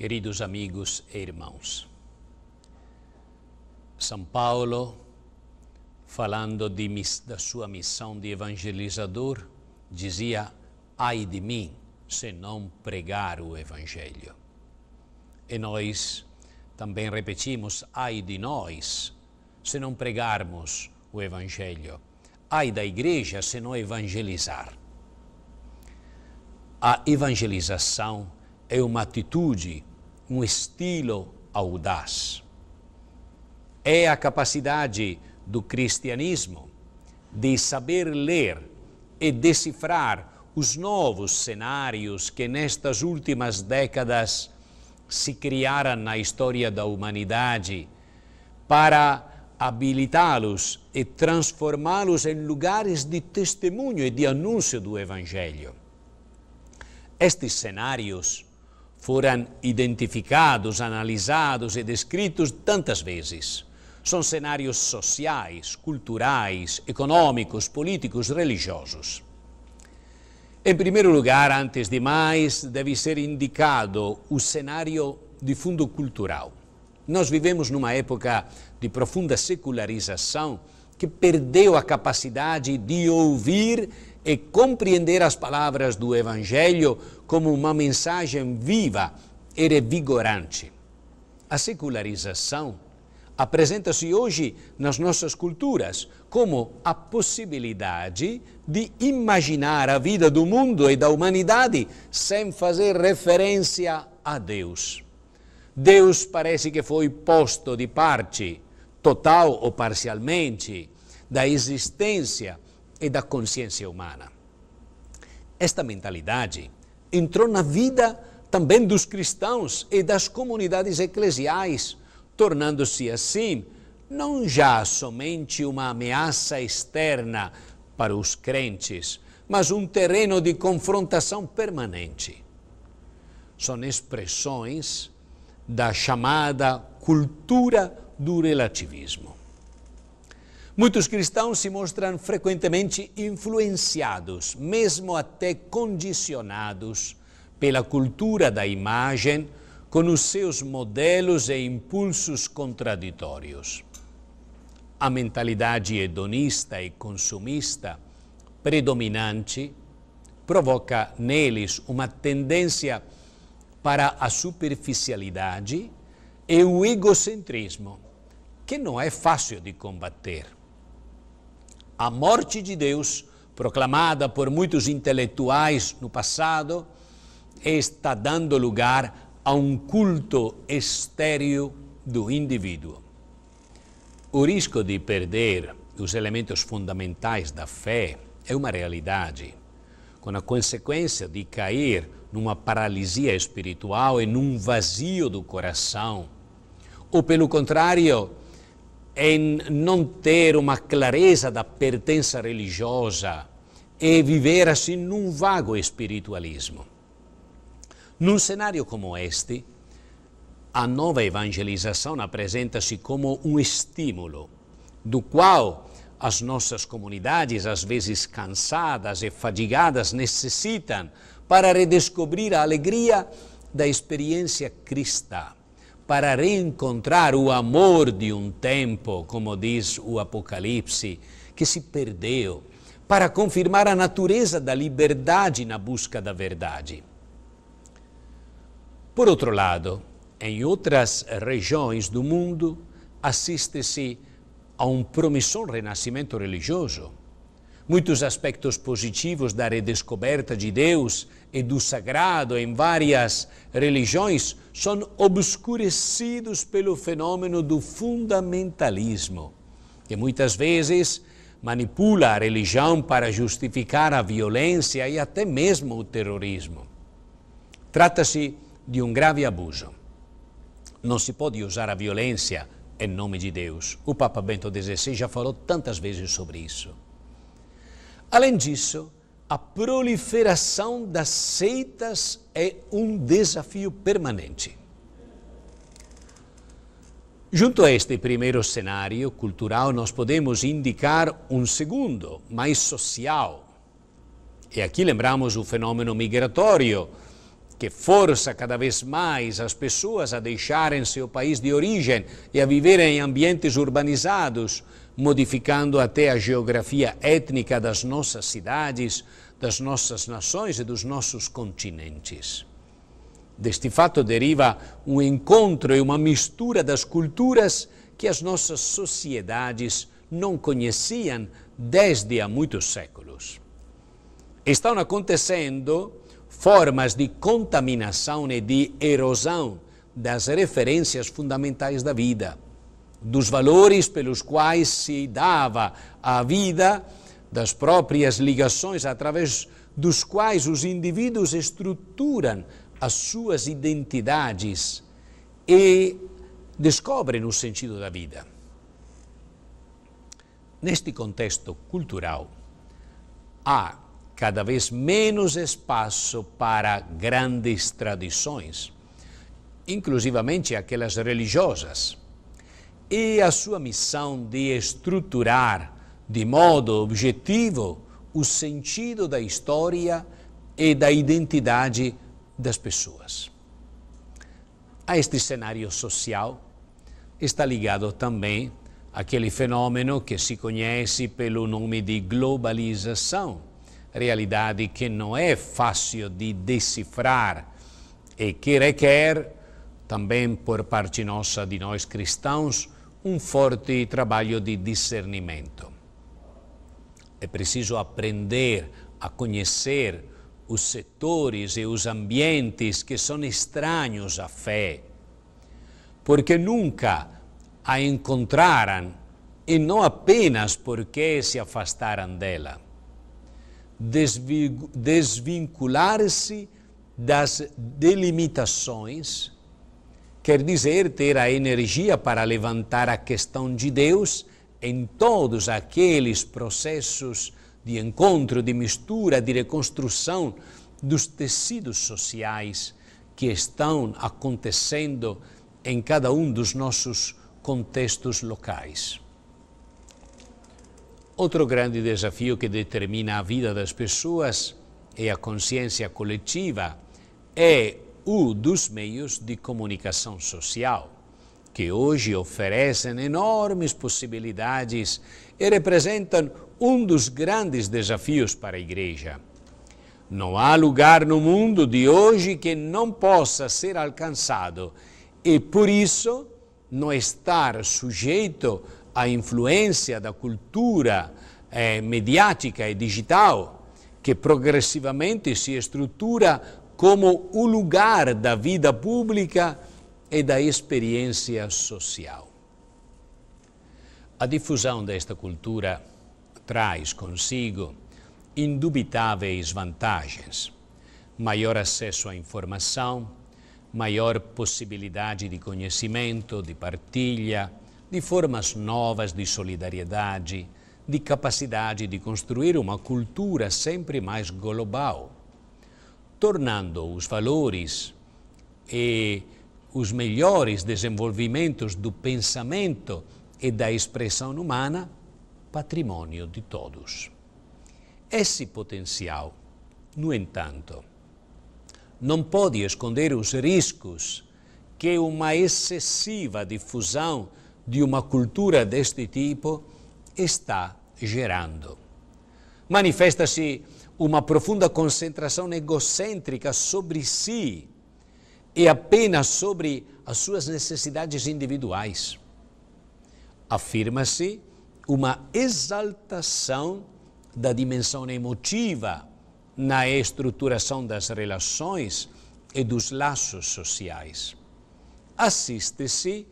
Queridos amigos e irmãos, São Paulo, falando de, da sua missão de evangelizador, dizia: Ai de mim, se não pregar o Evangelho. E nós também repetimos: Ai de nós, se não pregarmos o Evangelho. Ai da igreja, se não evangelizar. A evangelização é uma atitude um estilo audaz. É a capacidade do cristianismo de saber ler e decifrar os novos cenários que nestas últimas décadas se criaram na história da humanidade para habilitá-los e transformá-los em lugares de testemunho e de anúncio do Evangelho. Estes cenários foram identificados, analisados e descritos tantas vezes. São cenários sociais, culturais, econômicos, políticos, religiosos. Em primeiro lugar, antes de mais, deve ser indicado o cenário de fundo cultural. Nós vivemos numa época de profunda secularização que perdeu a capacidade de ouvir e compreender as palavras do Evangelho como uma mensagem viva e revigorante. A secularização apresenta-se hoje nas nossas culturas como a possibilidade de imaginar a vida do mundo e da humanidade sem fazer referência a Deus. Deus parece que foi posto de parte, total ou parcialmente, da existência e da consciência humana. Esta mentalidade entrou na vida também dos cristãos e das comunidades eclesiais, tornando-se assim não já somente uma ameaça externa para os crentes, mas um terreno de confrontação permanente. São expressões da chamada cultura do relativismo. Muitos cristãos se mostram frequentemente influenciados, mesmo até condicionados, pela cultura da imagem, com os seus modelos e impulsos contraditórios. A mentalidade hedonista e consumista predominante provoca neles uma tendência para a superficialidade e o egocentrismo, que não é fácil de combater a morte de Deus, proclamada por muitos intelectuais no passado, está dando lugar a um culto estéreo do indivíduo. O risco de perder os elementos fundamentais da fé é uma realidade, com a consequência de cair numa paralisia espiritual e num vazio do coração, ou pelo contrário, em não ter uma clareza da pertença religiosa e viver assim num vago espiritualismo. Num cenário como este, a nova evangelização apresenta-se como um estímulo, do qual as nossas comunidades, às vezes cansadas e fadigadas, necessitam para redescobrir a alegria da experiência cristã para reencontrar o amor de um tempo, como diz o Apocalipse, que se perdeu, para confirmar a natureza da liberdade na busca da verdade. Por outro lado, em outras regiões do mundo, assiste-se a um promissor renascimento religioso muitos aspectos positivos da redescoberta de Deus e do sagrado em várias religiões são obscurecidos pelo fenômeno do fundamentalismo, que muitas vezes manipula a religião para justificar a violência e até mesmo o terrorismo. Trata-se de um grave abuso. Não se pode usar a violência em nome de Deus. O Papa Bento XVI já falou tantas vezes sobre isso. Além disso, a proliferação das seitas é um desafio permanente. Junto a este primeiro cenário cultural, nós podemos indicar um segundo, mais social. E aqui lembramos o fenômeno migratório que força cada vez mais as pessoas a deixarem seu país de origem e a viverem em ambientes urbanizados, modificando até a geografia étnica das nossas cidades, das nossas nações e dos nossos continentes. Deste fato deriva um encontro e uma mistura das culturas que as nossas sociedades não conheciam desde há muitos séculos. Estão acontecendo formas de contaminação e de erosão das referências fundamentais da vida, dos valores pelos quais se dava a vida, das próprias ligações através dos quais os indivíduos estruturam as suas identidades e descobrem o sentido da vida. Neste contexto cultural, há cada vez menos espaço para grandes tradições, inclusivamente aquelas religiosas. E a sua missão de estruturar de modo objetivo o sentido da história e da identidade das pessoas. A este cenário social está ligado também aquele fenômeno que se conhece pelo nome de globalização realidade que não é fácil de decifrar e que requer, também por parte nossa, de nós cristãos, um forte trabalho de discernimento. É preciso aprender a conhecer os setores e os ambientes que são estranhos à fé, porque nunca a encontraram e não apenas porque se afastaram dela desvincular-se das delimitações, quer dizer, ter a energia para levantar a questão de Deus em todos aqueles processos de encontro, de mistura, de reconstrução dos tecidos sociais que estão acontecendo em cada um dos nossos contextos locais. Outro grande desafio que determina a vida das pessoas e é a consciência coletiva é o dos meios de comunicação social, que hoje oferecem enormes possibilidades e representam um dos grandes desafios para a Igreja. Não há lugar no mundo de hoje que não possa ser alcançado e, por isso, não estar sujeito a a influência da cultura eh, mediática e digital, que progressivamente se estrutura como o lugar da vida pública e da experiência social. A difusão desta cultura traz consigo indubitáveis vantagens: maior acesso à informação, maior possibilidade de conhecimento, de partilha, de formas novas de solidariedade, de capacidade de construir uma cultura sempre mais global, tornando os valores e os melhores desenvolvimentos do pensamento e da expressão humana patrimônio de todos. Esse potencial, no entanto, não pode esconder os riscos que uma excessiva difusão de uma cultura deste tipo está gerando. Manifesta-se uma profunda concentração egocêntrica sobre si e apenas sobre as suas necessidades individuais. Afirma-se uma exaltação da dimensão emotiva na estruturação das relações e dos laços sociais. Assiste-se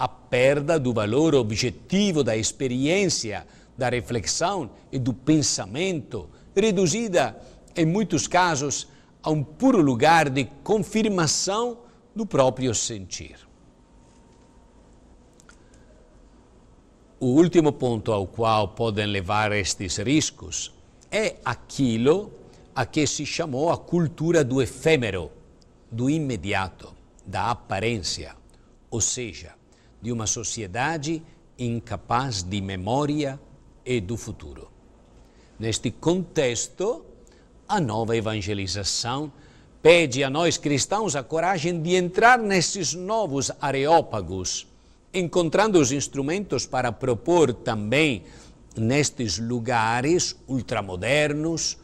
a perda do valor objetivo da experiência, da reflexão e do pensamento, reduzida, em muitos casos, a um puro lugar de confirmação do próprio sentir. O último ponto ao qual podem levar estes riscos é aquilo a que se chamou a cultura do efêmero, do imediato, da aparência, ou seja, de uma sociedade incapaz de memória e do futuro. Neste contexto, a nova evangelização pede a nós cristãos a coragem de entrar nesses novos areópagos, encontrando os instrumentos para propor também nestes lugares ultramodernos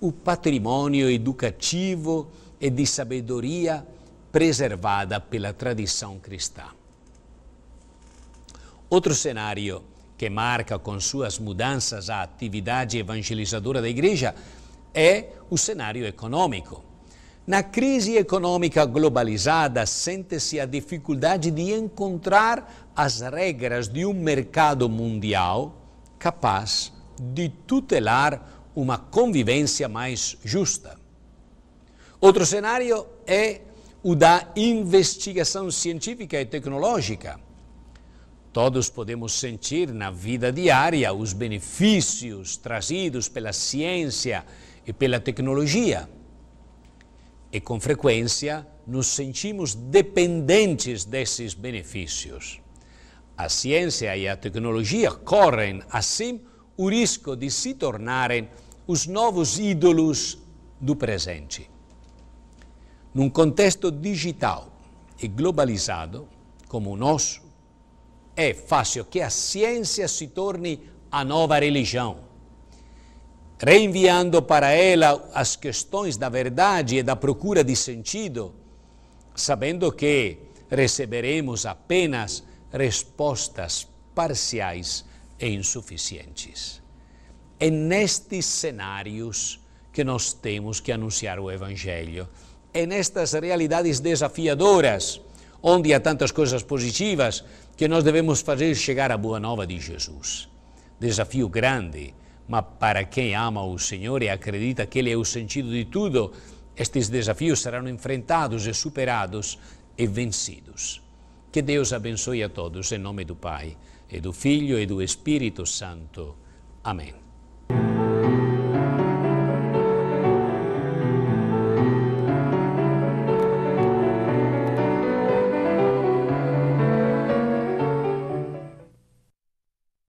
o patrimônio educativo e de sabedoria preservada pela tradição cristã. Outro cenário que marca com suas mudanças a atividade evangelizadora da igreja é o cenário econômico. Na crise econômica globalizada, sente-se a dificuldade de encontrar as regras de um mercado mundial capaz de tutelar uma convivência mais justa. Outro cenário é o da investigação científica e tecnológica Todos podemos sentir na vida diária os benefícios trazidos pela ciência e pela tecnologia. E com frequência nos sentimos dependentes desses benefícios. A ciência e a tecnologia correm, assim, o risco de se tornarem os novos ídolos do presente. Num contexto digital e globalizado como o nosso, é fácil que a ciência se torne a nova religião, reenviando para ela as questões da verdade e da procura de sentido, sabendo que receberemos apenas respostas parciais e insuficientes. É nestes cenários que nós temos que anunciar o Evangelho. É nestas realidades desafiadoras, onde há tantas coisas positivas, que nós devemos fazer chegar a boa nova de Jesus. Desafio grande, mas para quem ama o Senhor e acredita que Ele é o sentido de tudo, estes desafios serão enfrentados e superados e vencidos. Que Deus abençoe a todos, em nome do Pai, e do Filho e do Espírito Santo. Amém.